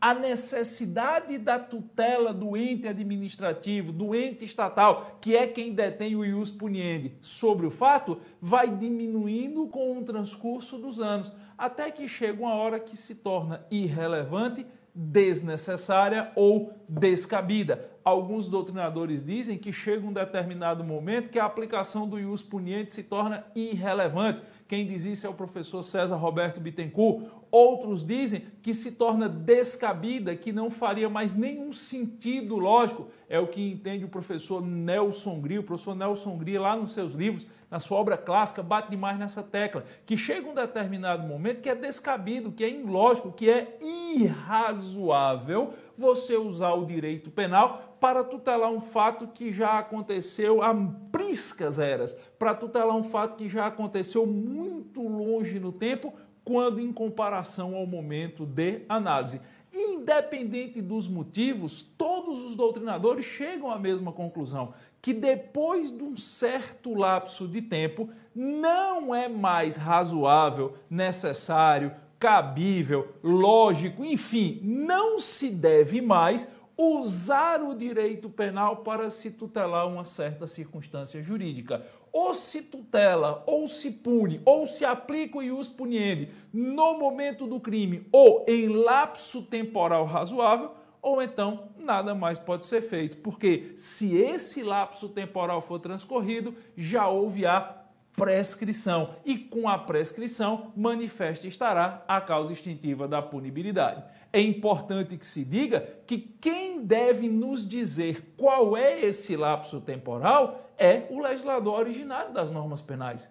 a necessidade da tutela do ente administrativo, do ente estatal, que é quem detém o ius puniendi, sobre o fato, vai diminuindo com o transcurso dos anos, até que chega uma hora que se torna irrelevante, desnecessária ou descabida. Alguns doutrinadores dizem que chega um determinado momento que a aplicação do ius puniente se torna irrelevante. Quem diz isso é o professor César Roberto Bittencourt. Outros dizem que se torna descabida, que não faria mais nenhum sentido lógico. É o que entende o professor Nelson Gri. O professor Nelson Gri, lá nos seus livros, na sua obra clássica, bate demais nessa tecla. Que chega um determinado momento que é descabido, que é ilógico, que é irrazoável você usar o direito penal para tutelar um fato que já aconteceu há priscas eras, para tutelar um fato que já aconteceu muito longe no tempo, quando em comparação ao momento de análise. Independente dos motivos, todos os doutrinadores chegam à mesma conclusão, que depois de um certo lapso de tempo, não é mais razoável, necessário, cabível, lógico, enfim, não se deve mais usar o direito penal para se tutelar uma certa circunstância jurídica. Ou se tutela, ou se pune, ou se aplica o ius puniendi no momento do crime ou em lapso temporal razoável, ou então nada mais pode ser feito, porque se esse lapso temporal for transcorrido, já houve a prescrição. E com a prescrição, manifesta estará a causa extintiva da punibilidade. É importante que se diga que quem deve nos dizer qual é esse lapso temporal é o legislador originário das normas penais.